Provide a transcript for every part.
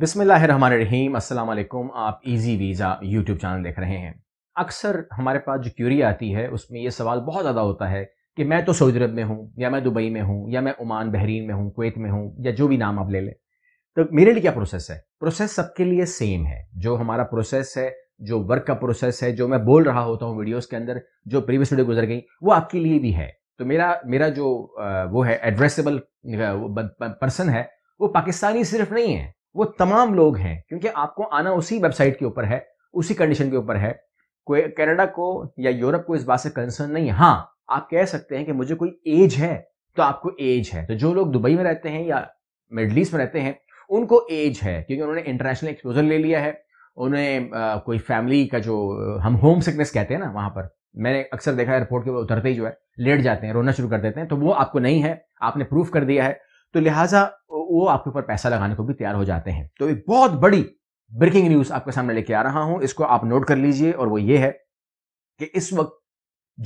बिसमीम अल्लाम आप इजी वीज़ा यूट्यूब चैनल देख रहे हैं अक्सर हमारे पास जो क्यूरी आती है उसमें ये सवाल बहुत ज़्यादा होता है कि मैं तो सऊदी अरब में हूँ या मैं दुबई में हूँ या मैं ओमान बहरीन में हूँ कुवैत में हूँ या जो भी नाम आप ले लें तो मेरे लिए क्या प्रोसेस है प्रोसेस सबके लिए सेम है जो हमारा प्रोसेस है जो वर्क का प्रोसेस है जो मैं बोल रहा होता हूँ वीडियोज़ के अंदर जो प्रीवियस वीडियो गुजर गई वो आपके लिए भी है तो मेरा मेरा जो वो है एड्रेसेबल पर्सन है वो पाकिस्तानी सिर्फ नहीं है वो तमाम लोग हैं क्योंकि आपको आना उसी वेबसाइट के ऊपर है उसी कंडीशन के ऊपर है कोई कनाडा को या यूरोप को इस बात से कंसर्न नहीं हाँ आप कह सकते हैं कि मुझे कोई एज है तो आपको एज है तो जो लोग दुबई में रहते हैं या मिडल ईस्ट में रहते हैं उनको एज है क्योंकि उन्होंने इंटरनेशनल एक्सपोजर ले लिया है उन्हें कोई फैमिली का जो हम होम सिकनेस कहते हैं ना वहां पर मैंने अक्सर देखा एयरपोर्ट के उतरते ही जो है लेट जाते हैं रोना शुरू कर देते हैं तो वो आपको नहीं है आपने प्रूफ कर दिया है तो लिहाजा वो आपके ऊपर पैसा लगाने को भी तैयार हो जाते हैं तो एक बहुत बड़ी ब्रेकिंग न्यूज आपके सामने लेके आ रहा हूं इसको आप नोट कर लीजिए और वो ये है कि इस वक्त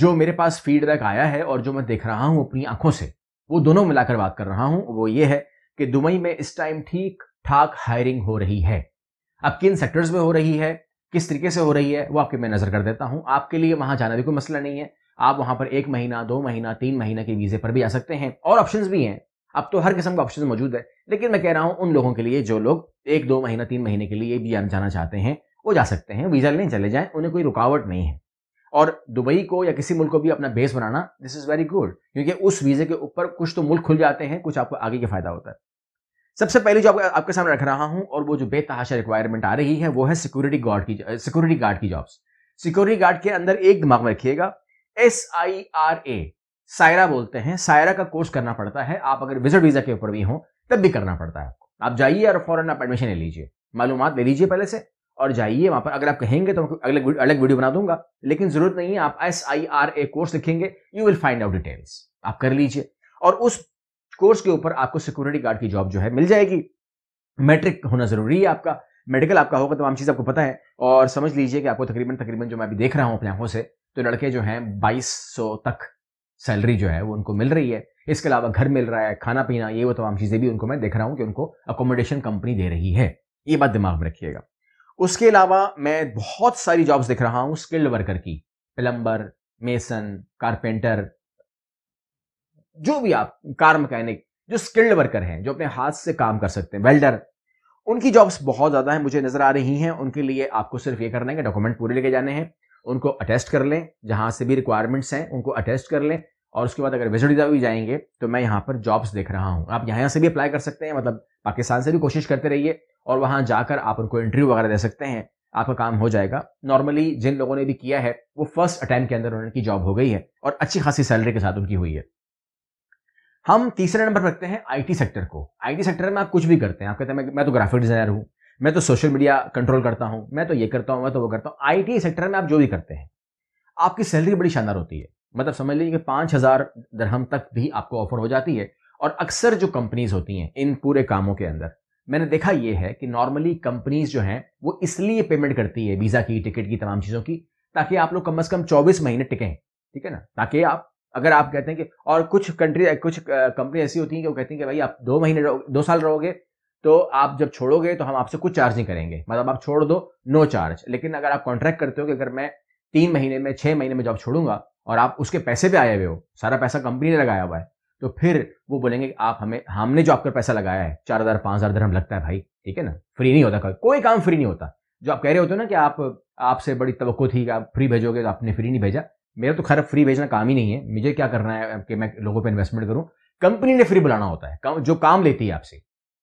जो मेरे पास फीडबैक आया है और जो मैं देख रहा हूं अपनी आंखों से वो दोनों मिलाकर बात कर रहा हूं वो ये है कि दुबई में इस टाइम ठीक ठाक हायरिंग हो रही है अब किन सेक्टर्स में हो रही है किस तरीके से हो रही है वो आपकी मैं नजर कर देता हूं आपके लिए वहां जाना भी कोई मसला नहीं है आप वहां पर एक महीना दो महीना तीन महीना के वीजे पर भी आ सकते हैं और ऑप्शन भी हैं अब तो हर किस्म का ऑप्शन मौजूद है लेकिन मैं कह रहा हूँ उन लोगों के लिए जो लोग एक दो महीना तीन महीने के लिए भी जाना चाहते हैं वो जा सकते हैं वीज़ा लेने चले जाएं उन्हें कोई रुकावट नहीं है और दुबई को या किसी मुल्क को भी अपना बेस बनाना दिस इज़ वेरी गुड क्योंकि उस वीज़े के ऊपर कुछ तो मुल्क खुल जाते हैं कुछ आपको आगे के फ़ायदा होता है सबसे पहले जो आपके आपके सामने रख रहा हूँ और वो जो बेतहाशा रिक्वायरमेंट आ रही है वो है सिक्योरिटी गार्ड की सिक्योरिटी गार्ड की जॉब्स सिक्योरिटी गार्ड के अंदर एक दिमाग में रखिएगा S I R A SIRA बोलते हैं सायरा का कोर्स करना पड़ता है आप अगर विजिट वीज़ा के ऊपर भी हो तब भी करना पड़ता है आपको आप जाइए और फॉरन आप एडमिशन ले लीजिए मालूम ले लीजिए पहले से और जाइए वहां पर अगर आप कहेंगे तो अलग अलग वीडियो बना दूंगा लेकिन ज़रूरत नहीं है आप S I R A course लिखेंगे you will find out details आप कर लीजिए और उस कोर्स के ऊपर आपको सिक्योरिटी गार्ड की जॉब जो है मिल जाएगी मैट्रिक होना ज़रूरी है आपका मेडिकल आपका होगा तमाम चीज़ आपको पता है और समझ लीजिए कि आपको तकरीबन तकरीबन जो मैं अभी देख रहा हूँ अपने आंखों से तो लड़के जो हैं 2200 तक सैलरी जो है वो उनको मिल रही है इसके अलावा घर मिल रहा है खाना पीना ये वो तमाम चीज़ें भी उनको मैं देख रहा हूँ कि उनको अकोमोडेशन कंपनी दे रही है ये बात दिमाग में रखिएगा उसके अलावा मैं बहुत सारी जॉब्स देख रहा हूँ स्किल्ड वर्कर की प्लम्बर मेसन कारपेंटर जो भी आप कार मैकेनिक जो स्किल्ड वर्कर हैं जो अपने हाथ से काम कर सकते हैं वेल्डर उनकी जॉब्स बहुत ज़्यादा हैं मुझे नज़र आ रही हैं उनके लिए आपको सिर्फ ये करना है कि डॉक्यूमेंट पूरे लेके जाने हैं उनको अटेस्ट कर लें जहाँ से भी रिक्वायरमेंट्स हैं उनको अटेस्ट कर लें और उसके बाद अगर वेजोडिजा भी जाएंगे तो मैं यहाँ पर जॉब्स देख रहा हूँ आप यहाँ से भी अप्लाई कर सकते हैं मतलब पाकिस्तान से भी कोशिश करते रहिए और वहाँ जाकर आप उनको इंटरव्यू वगैरह दे सकते हैं आपका काम हो जाएगा नॉर्मली जिन लोगों ने भी किया है वो फर्स्ट अटैम्प के अंदर उनकी जॉब हो गई है और अच्छी खासी सैलरी के साथ उनकी हुई है हम तीसरे नंबर पर रखते हैं आईटी सेक्टर को आईटी सेक्टर में आप कुछ भी करते हैं आप कहते हैं मैं तो ग्राफिक डिजाइनर हूँ मैं तो सोशल मीडिया कंट्रोल करता हूँ मैं तो ये करता हूँ मैं तो वो करता हूँ आईटी सेक्टर में आप जो भी करते हैं आपकी सैलरी बड़ी शानदार होती है मतलब समझ लीजिए कि पाँच हज़ार दरहम तक भी आपको ऑफर हो जाती है और अक्सर जो कंपनीज होती हैं इन पूरे कामों के अंदर मैंने देखा ये है कि नॉर्मली कंपनीज जो हैं वो इसलिए पेमेंट करती है वीज़ा की टिकट की तमाम चीज़ों की ताकि आप लोग कम अज़ कम चौबीस महीने टिकें ठीक है ना ताकि आप अगर आप कहते हैं कि और कुछ कंट्री कुछ कंपनी ऐसी होती हैं कि वो कहती हैं कि भाई आप दो महीने दो साल रहोगे तो आप जब छोड़ोगे तो हम आपसे कुछ चार्ज नहीं करेंगे मतलब आप छोड़ दो नो चार्ज लेकिन अगर आप कॉन्ट्रैक्ट करते हो कि अगर मैं तीन महीने में छः महीने में जॉब छोड़ूंगा और आप उसके पैसे पे आए हुए हो सारा पैसा कंपनी ने लगाया हुआ है तो फिर वो बोलेंगे कि आप हमें हमने जो आपका पैसा लगाया है चार हज़ार पाँच हज़ार धर्म लगता है भाई ठीक है ना फ्री नहीं होता कोई काम फ्री नहीं होता जो आप कह रहे होते हो ना कि आप आपसे बड़ी तो थी आप फ्री भेजोगे तो आपने फ्री नहीं भेजा मेरा तो खैर फ्री भेजना काम ही नहीं है मुझे क्या करना है कि मैं लोगों पर इन्वेस्टमेंट करूँ कंपनी ने फ्री बुलाना होता है जो काम लेती है आपसे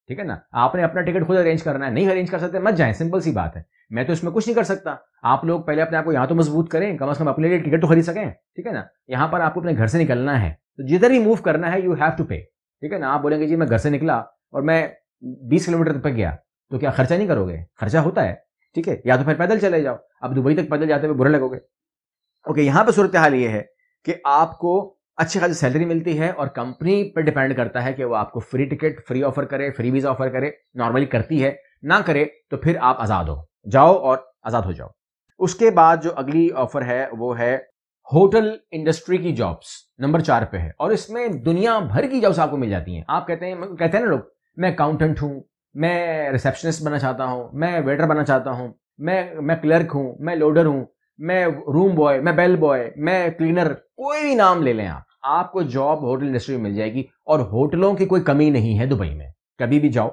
ठीक है ना आपने अपना टिकट खुद अरेंज करना है नहीं अरेंज कर सकते मत जाए सिंपल सी बात है मैं तो इसमें कुछ नहीं कर सकता आप लोग पहले अपने आप को यहाँ तो मजबूत करें कम अज कम अपने लिए टिकट तो खरीद सकें ठीक है ना यहाँ पर आपको अपने घर से निकलना है तो जिधर ही मूव करना है यू हैव टू पे ठीक है ना आप बोलेंगे जी मैं घर से निकला और मैं बीस किलोमीटर तक गया तो क्या खर्चा नहीं करोगे खर्चा होता है ठीक है या तो फिर पैदल चले जाओ आप दुबई तक पैदल जाते हुए बुरा लगोगे ओके यहाँ पर सूरत हाल ये है कि आपको अच्छी खासी सैलरी मिलती है और कंपनी पर डिपेंड करता है कि वो आपको फ्री टिकट फ्री ऑफर करे फ्री वीज़ा ऑफर करे नॉर्मली करती है ना करे तो फिर आप आज़ाद हो जाओ और आज़ाद हो जाओ उसके बाद जो अगली ऑफर है वो है होटल इंडस्ट्री की जॉब्स नंबर चार पे है और इसमें दुनिया भर की जॉब्स आपको मिल जाती हैं आप कहते हैं कहते हैं ना लोग मैं अकाउंटेंट हूं मैं रिसेप्शनिस्ट बनना चाहता हूं मैं वेटर बनना चाहता हूं मैं मैं क्लर्क हूं मैं लोडर हूं मैं रूम बॉय मैं बेल बॉय मैं क्लीनर कोई भी नाम ले लें आप आपको जॉब होटल इंडस्ट्री में मिल जाएगी और होटलों की कोई कमी नहीं है दुबई में कभी भी जाओ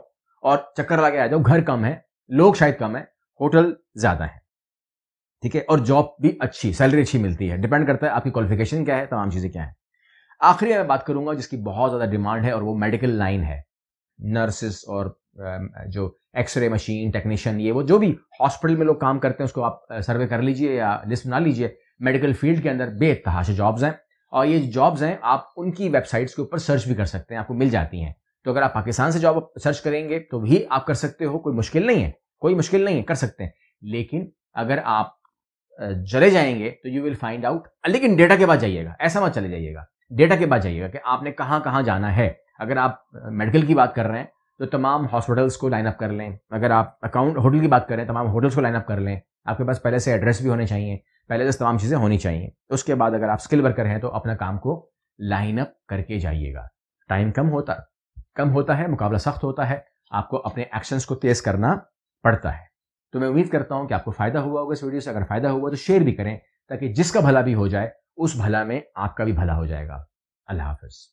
और चक्कर लगा के आ जाओ घर कम है लोग शायद कम है टोटल ज़्यादा है ठीक है और जॉब भी अच्छी सैलरी अच्छी मिलती है डिपेंड करता है आपकी क्वालिफिकेशन क्या है तमाम चीज़ें क्या है आखिरी मैं बात करूंगा जिसकी बहुत ज़्यादा डिमांड है और वो मेडिकल लाइन है नर्सिस और जो एक्सरे मशीन टेक्नीशियन ये वो जो भी हॉस्पिटल में लोग काम करते हैं उसको आप सर्वे कर लीजिए या लिस्ट बना लीजिए मेडिकल फील्ड के अंदर बेतहाशा जॉब्स हैं और ये जॉब्स हैं आप उनकी वेबसाइट्स के ऊपर सर्च भी कर सकते हैं आपको मिल जाती हैं तो अगर आप पाकिस्तान से जॉब सर्च करेंगे तो भी आप कर सकते हो कोई मुश्किल नहीं है कोई मुश्किल नहीं है कर सकते हैं लेकिन अगर आप जले जाएंगे तो यू विल फाइंड आउट लेकिन डेटा के बाद जाइएगा ऐसा मत चले जाइएगा डेटा के बाद जाइएगा कि आपने कहाँ कहाँ जाना है अगर आप मेडिकल की बात कर रहे हैं तो तमाम हॉस्पिटल्स को लाइनअप कर लें अगर आप अकाउंट होटल की बात करें तमाम होटल्स को लाइनअप कर लें आपके पास पहले से एड्रेस भी होने चाहिए पहले से तमाम चीज़ें होनी चाहिए उसके बाद अगर आप स्किल वर्कर हैं तो अपना काम को लाइनअप करके जाइएगा टाइम कम होता कम होता है मुकाबला सख्त होता है आपको अपने एक्शंस को तेज़ करना पड़ता है तो मैं उम्मीद करता हूं कि आपको फ़ायदा हुआ होगा इस वीडियो से अगर फ़ायदा हुआ तो शेयर भी करें ताकि जिसका भला भी हो जाए उस भला में आपका भी भला हो जाएगा अल्लाह हाफिज़